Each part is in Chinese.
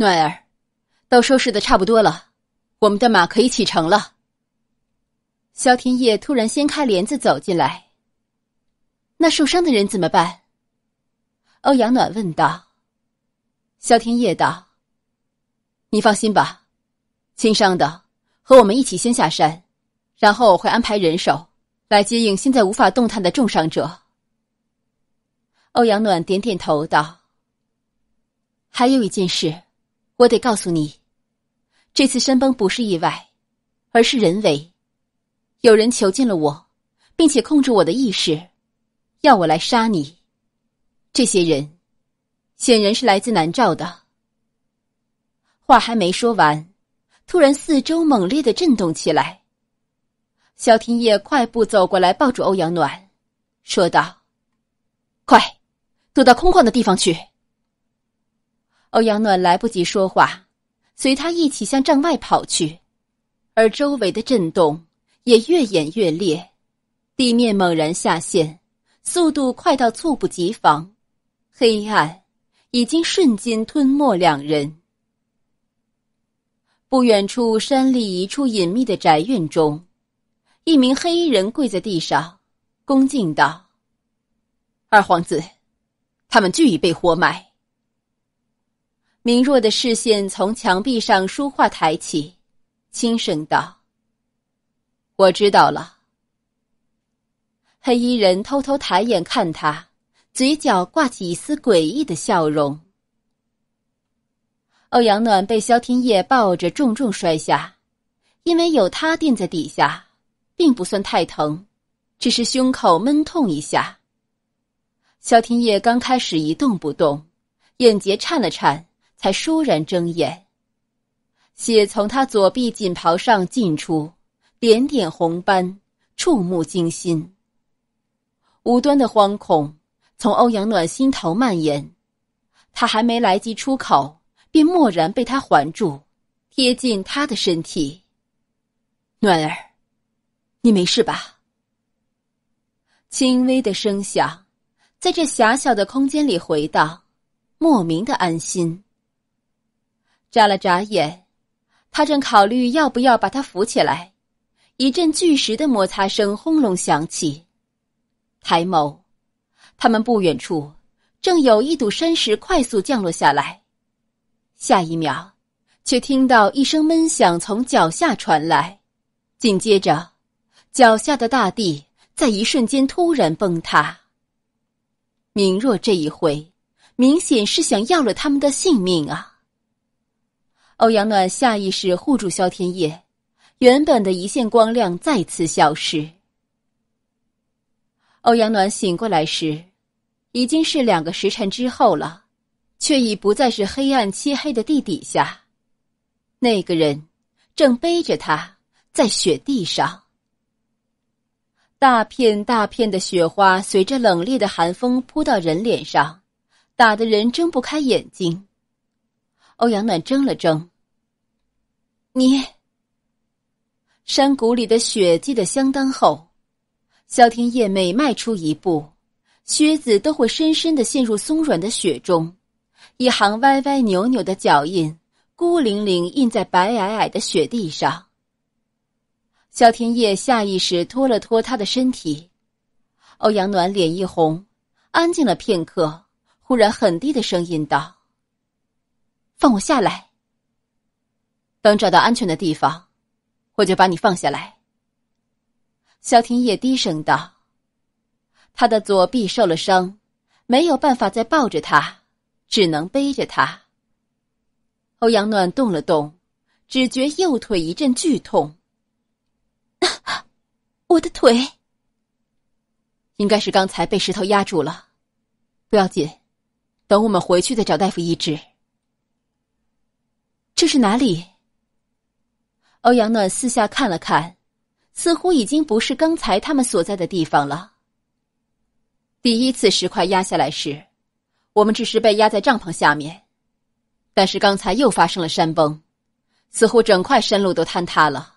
暖儿，都收拾的差不多了，我们的马可以启程了。萧天业突然掀开帘子走进来。那受伤的人怎么办？欧阳暖问道。萧天业道：“你放心吧，轻伤的和我们一起先下山，然后我会安排人手来接应现在无法动弹的重伤者。”欧阳暖点点头道：“还有一件事。”我得告诉你，这次山崩不是意外，而是人为。有人囚禁了我，并且控制我的意识，要我来杀你。这些人显然是来自南诏的。话还没说完，突然四周猛烈的震动起来。萧庭烨快步走过来，抱住欧阳暖，说道：“快，躲到空旷的地方去。”欧阳暖来不及说话，随他一起向帐外跑去，而周围的震动也越演越烈，地面猛然下陷，速度快到猝不及防，黑暗已经瞬间吞没两人。不远处山里一处隐秘的宅院中，一名黑衣人跪在地上，恭敬道：“二皇子，他们俱已被活埋。”明若的视线从墙壁上书画抬起，轻声道：“我知道了。”黑衣人偷偷抬眼看他，嘴角挂起一丝诡异的笑容。欧阳暖被萧天业抱着重重摔下，因为有他垫在底下，并不算太疼，只是胸口闷痛一下。萧天业刚开始一动不动，眼睫颤了颤。才倏然睁眼，血从他左臂锦袍上浸出，点点红斑触目惊心。无端的惶恐从欧阳暖心头蔓延，他还没来及出口，便蓦然被他环住，贴近他的身体。暖儿，你没事吧？轻微的声响在这狭小的空间里回荡，莫名的安心。眨了眨眼，他正考虑要不要把他扶起来。一阵巨石的摩擦声轰隆响起，抬眸，他们不远处正有一堵山石快速降落下来。下一秒，却听到一声闷响从脚下传来，紧接着，脚下的大地在一瞬间突然崩塌。明若这一回，明显是想要了他们的性命啊！欧阳暖下意识护住萧天夜，原本的一线光亮再次消失。欧阳暖醒过来时，已经是两个时辰之后了，却已不再是黑暗漆黑的地底下，那个人正背着他在雪地上。大片大片的雪花随着冷冽的寒风扑到人脸上，打得人睁不开眼睛。欧阳暖怔了怔。你。山谷里的雪积得相当厚，萧天夜每迈出一步，靴子都会深深的陷入松软的雪中，一行歪歪扭扭的脚印孤零零印在白皑皑的雪地上。萧天夜下意识拖了拖他的身体，欧阳暖脸一红，安静了片刻，忽然很低的声音道。放我下来，等找到安全的地方，我就把你放下来。”萧天野低声道。他的左臂受了伤，没有办法再抱着他，只能背着他。欧阳暖动了动，只觉右腿一阵剧痛。我的腿，应该是刚才被石头压住了，不要紧，等我们回去再找大夫医治。这是哪里？欧阳暖四下看了看，似乎已经不是刚才他们所在的地方了。第一次石块压下来时，我们只是被压在帐篷下面，但是刚才又发生了山崩，似乎整块山路都坍塌了。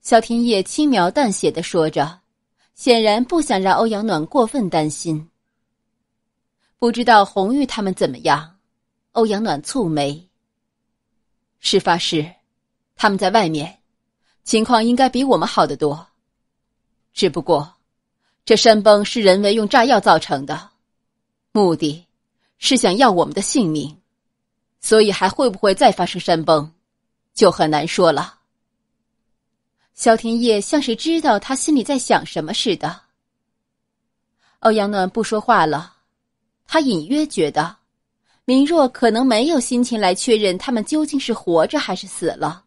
萧天夜轻描淡写的说着，显然不想让欧阳暖过分担心。不知道红玉他们怎么样？欧阳暖蹙眉。事发时，他们在外面，情况应该比我们好得多。只不过，这山崩是人为用炸药造成的，目的，是想要我们的性命，所以还会不会再发生山崩，就很难说了。萧天业像是知道他心里在想什么似的。欧阳暖不说话了，他隐约觉得。明若可能没有心情来确认他们究竟是活着还是死了，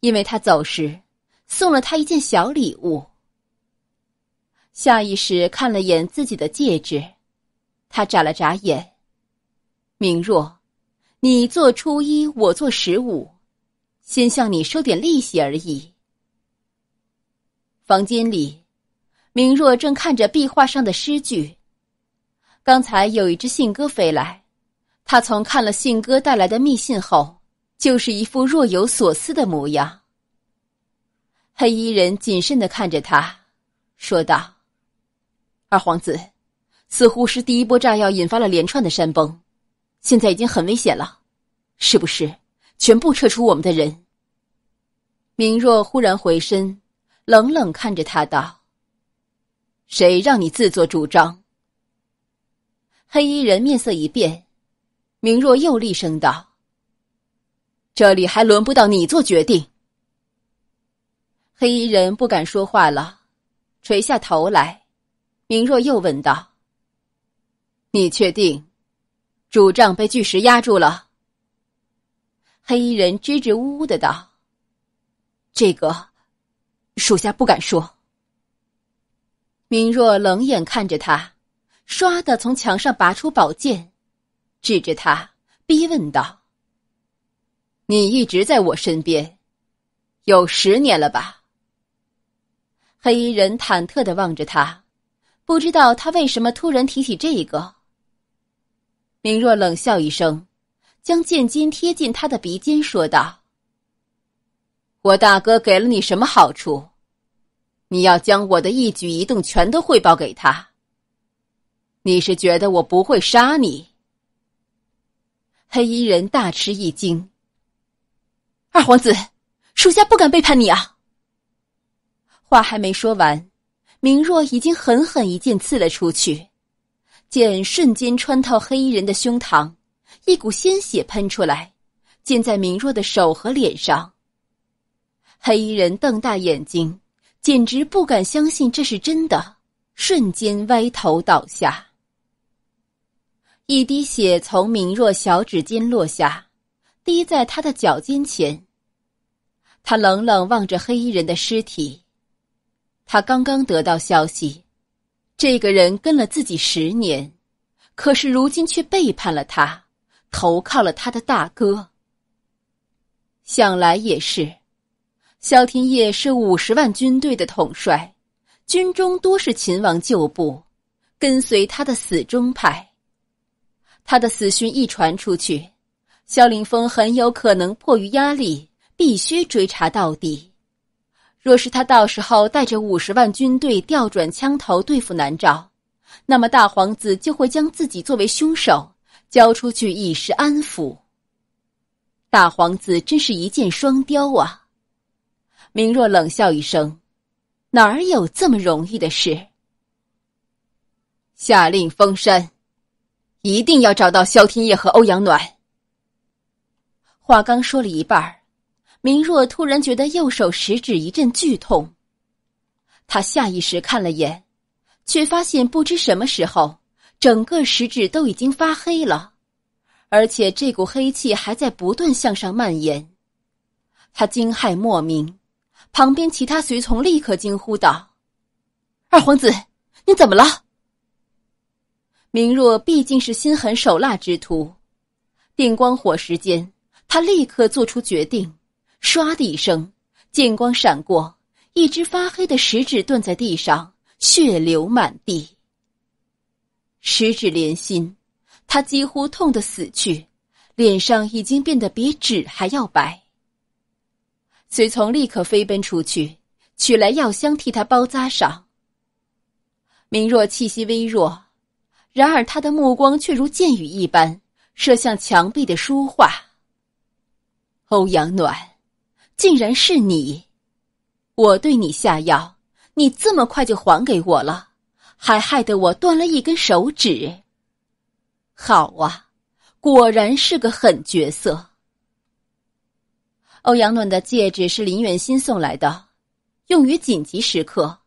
因为他走时送了他一件小礼物。下意识看了眼自己的戒指，他眨了眨眼。明若，你做初一，我做十五，先向你收点利息而已。房间里，明若正看着壁画上的诗句，刚才有一只信鸽飞来。他从看了信鸽带来的密信后，就是一副若有所思的模样。黑衣人谨慎的看着他，说道：“二皇子，似乎是第一波炸药引发了连串的山崩，现在已经很危险了，是不是？全部撤出我们的人。”明若忽然回身，冷冷看着他道：“谁让你自作主张？”黑衣人面色一变。明若又厉声道：“这里还轮不到你做决定。”黑衣人不敢说话了，垂下头来。明若又问道：“你确定主杖被巨石压住了？”黑衣人支支吾吾的道：“这个，属下不敢说。”明若冷眼看着他，唰的从墙上拔出宝剑。指着他逼问道：“你一直在我身边，有十年了吧？”黑衣人忐忑的望着他，不知道他为什么突然提起这个。明若冷笑一声，将剑尖贴近他的鼻尖说道：“我大哥给了你什么好处？你要将我的一举一动全都汇报给他。你是觉得我不会杀你？”黑衣人大吃一惊：“二皇子，属下不敢背叛你啊！”话还没说完，明若已经狠狠一剑刺了出去，剑瞬间穿透黑衣人的胸膛，一股鲜血喷出来，溅在明若的手和脸上。黑衣人瞪大眼睛，简直不敢相信这是真的，瞬间歪头倒下。一滴血从敏若小指尖落下，滴在他的脚尖前。他冷冷望着黑衣人的尸体。他刚刚得到消息，这个人跟了自己十年，可是如今却背叛了他，投靠了他的大哥。想来也是，萧天业是五十万军队的统帅，军中多是秦王旧部，跟随他的死忠派。他的死讯一传出去，萧凌峰很有可能迫于压力，必须追查到底。若是他到时候带着五十万军队调转枪头对付南诏，那么大皇子就会将自己作为凶手交出去以示安抚。大皇子真是一箭双雕啊！明若冷笑一声：“哪儿有这么容易的事？”下令封山。一定要找到萧天业和欧阳暖。话刚说了一半儿，明若突然觉得右手食指一阵剧痛，他下意识看了眼，却发现不知什么时候，整个食指都已经发黑了，而且这股黑气还在不断向上蔓延。他惊骇莫名，旁边其他随从立刻惊呼道：“二皇子，你怎么了？”明若毕竟是心狠手辣之徒，电光火石间，他立刻做出决定。唰的一声，剑光闪过，一只发黑的食指顿在地上，血流满地。食指连心，他几乎痛得死去，脸上已经变得比纸还要白。随从立刻飞奔出去，取来药箱替他包扎上。明若气息微弱。然而，他的目光却如箭雨一般射向墙壁的书画。欧阳暖，竟然是你！我对你下药，你这么快就还给我了，还害得我断了一根手指。好啊，果然是个狠角色。欧阳暖的戒指是林远心送来的，用于紧急时刻。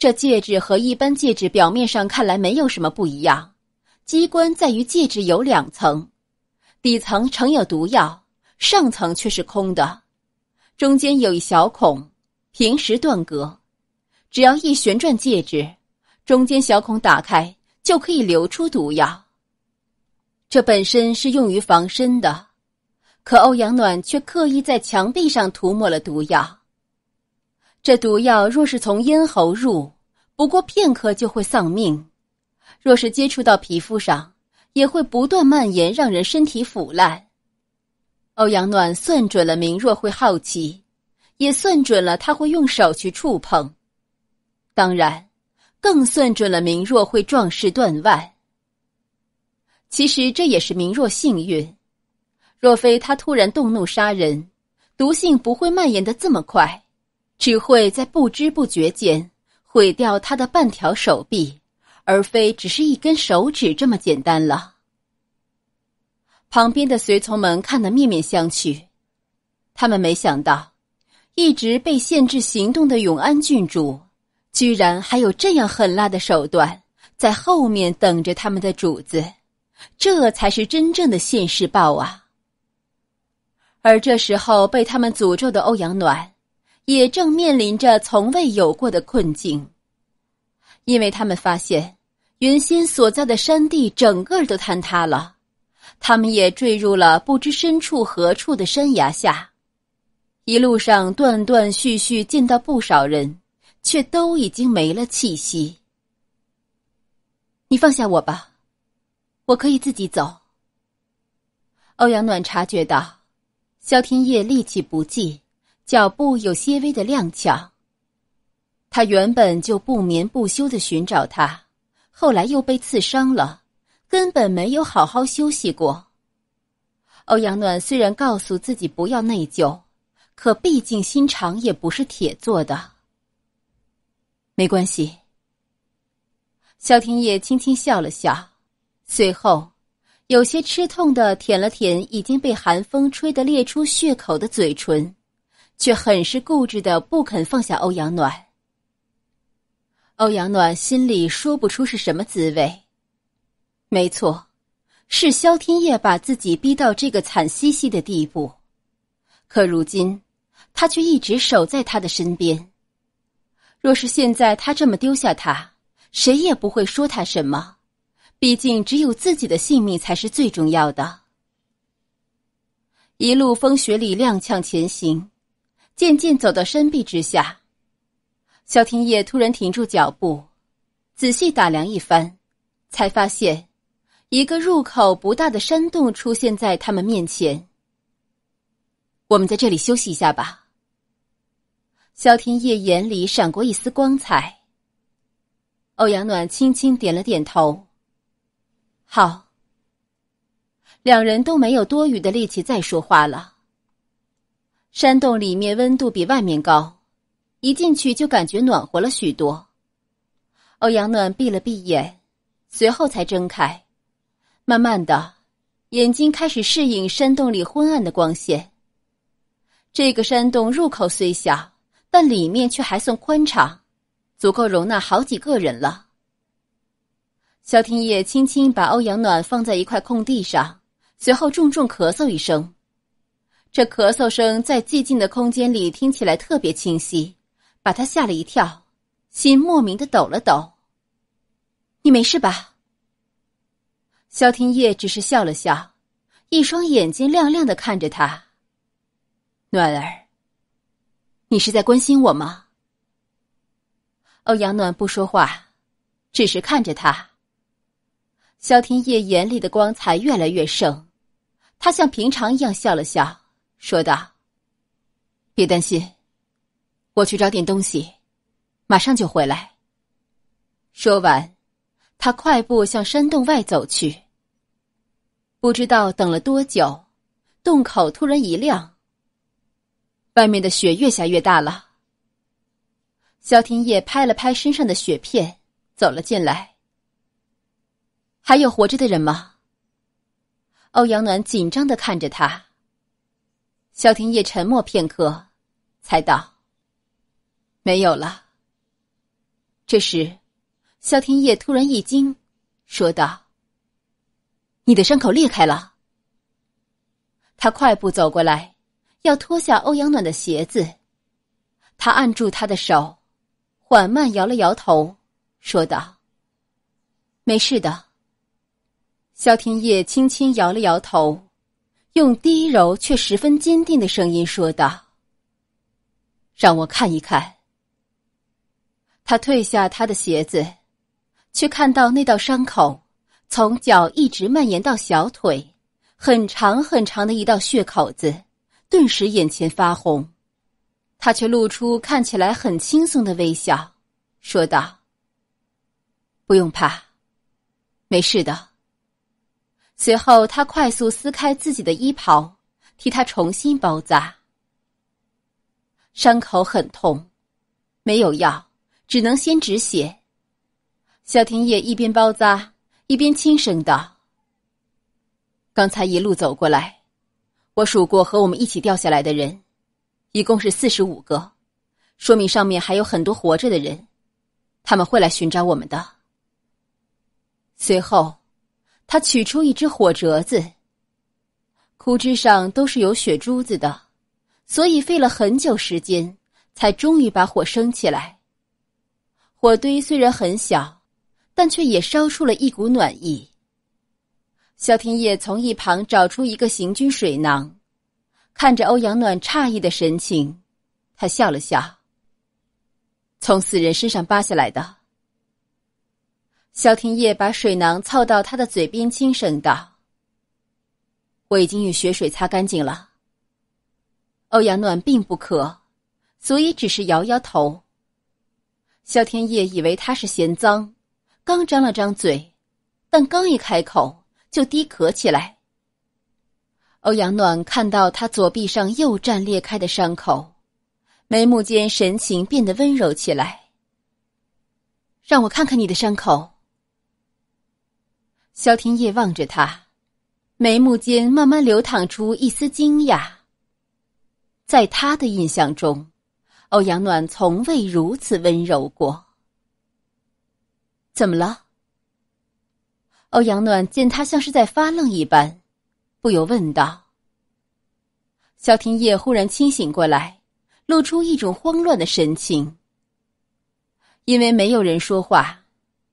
这戒指和一般戒指表面上看来没有什么不一样，机关在于戒指有两层，底层盛有毒药，上层却是空的，中间有一小孔，平时断隔，只要一旋转戒指，中间小孔打开就可以流出毒药。这本身是用于防身的，可欧阳暖却刻意在墙壁上涂抹了毒药。这毒药若是从咽喉入，不过片刻就会丧命；若是接触到皮肤上，也会不断蔓延，让人身体腐烂。欧阳暖算准了明若会好奇，也算准了他会用手去触碰，当然，更算准了明若会壮士断腕。其实这也是明若幸运，若非他突然动怒杀人，毒性不会蔓延的这么快。只会在不知不觉间毁掉他的半条手臂，而非只是一根手指这么简单了。旁边的随从们看得面面相觑，他们没想到，一直被限制行动的永安郡主，居然还有这样狠辣的手段在后面等着他们的主子，这才是真正的现世报啊！而这时候被他们诅咒的欧阳暖。也正面临着从未有过的困境，因为他们发现云心所在的山地整个都坍塌了，他们也坠入了不知身处何处的山崖下，一路上断断续续见到不少人，却都已经没了气息。你放下我吧，我可以自己走。欧阳暖察觉到，萧天业力气不济。脚步有些微的踉跄。他原本就不眠不休的寻找他，后来又被刺伤了，根本没有好好休息过。欧阳暖虽然告诉自己不要内疚，可毕竟心肠也不是铁做的。没关系。萧庭野轻轻笑了笑，随后有些吃痛的舔了舔已经被寒风吹得裂出血口的嘴唇。却很是固执的不肯放下欧阳暖。欧阳暖心里说不出是什么滋味。没错，是萧天夜把自己逼到这个惨兮兮的地步。可如今，他却一直守在他的身边。若是现在他这么丢下他，谁也不会说他什么。毕竟，只有自己的性命才是最重要的。一路风雪里踉跄前行。渐渐走到山壁之下，萧天叶突然停住脚步，仔细打量一番，才发现一个入口不大的山洞出现在他们面前。我们在这里休息一下吧。萧天叶眼里闪过一丝光彩。欧阳暖轻轻点了点头。好。两人都没有多余的力气再说话了。山洞里面温度比外面高，一进去就感觉暖和了许多。欧阳暖闭了闭眼，随后才睁开，慢慢的眼睛开始适应山洞里昏暗的光线。这个山洞入口虽小，但里面却还算宽敞，足够容纳好几个人了。萧天野轻轻把欧阳暖放在一块空地上，随后重重咳嗽一声。这咳嗽声在寂静的空间里听起来特别清晰，把他吓了一跳，心莫名的抖了抖。你没事吧？萧天叶只是笑了笑，一双眼睛亮亮的看着他。暖儿，你是在关心我吗？欧阳暖不说话，只是看着他。萧天叶眼里的光彩越来越盛，他像平常一样笑了笑。说道：“别担心，我去找点东西，马上就回来。”说完，他快步向山洞外走去。不知道等了多久，洞口突然一亮。外面的雪越下越大了。萧天叶拍了拍身上的雪片，走了进来。“还有活着的人吗？”欧阳暖紧张的看着他。萧天夜沉默片刻，才道：“没有了。”这时，萧天夜突然一惊，说道：“你的伤口裂开了。”他快步走过来，要脱下欧阳暖的鞋子。他按住他的手，缓慢摇了摇头，说道：“没事的。”萧天夜轻轻摇了摇头。用低柔却十分坚定的声音说道：“让我看一看。”他褪下他的鞋子，却看到那道伤口从脚一直蔓延到小腿，很长很长的一道血口子，顿时眼前发红。他却露出看起来很轻松的微笑，说道：“不用怕，没事的。”随后，他快速撕开自己的衣袍，替他重新包扎。伤口很痛，没有药，只能先止血。小田野一边包扎，一边轻声道：“刚才一路走过来，我数过和我们一起掉下来的人，一共是四十五个，说明上面还有很多活着的人，他们会来寻找我们的。”随后。他取出一支火折子，枯枝上都是有血珠子的，所以费了很久时间，才终于把火升起来。火堆虽然很小，但却也烧出了一股暖意。萧天夜从一旁找出一个行军水囊，看着欧阳暖诧异的神情，他笑了笑：“从死人身上扒下来的。”萧天夜把水囊凑到他的嘴边，轻声道：“我已经用血水擦干净了。”欧阳暖并不渴，所以只是摇摇头。萧天夜以为他是嫌脏，刚张了张嘴，但刚一开口就低咳起来。欧阳暖看到他左臂上又绽裂开的伤口，眉目间神情变得温柔起来。让我看看你的伤口。萧天夜望着他，眉目间慢慢流淌出一丝惊讶。在他的印象中，欧阳暖从未如此温柔过。怎么了？欧阳暖见他像是在发愣一般，不由问道。萧天夜忽然清醒过来，露出一种慌乱的神情。因为没有人说话，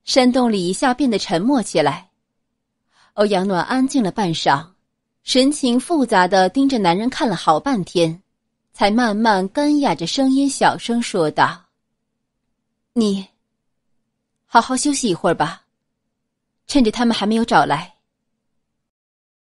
山洞里一下变得沉默起来。欧阳暖安静了半晌，神情复杂的盯着男人看了好半天，才慢慢干哑着声音小声说道：“你，好好休息一会儿吧，趁着他们还没有找来。”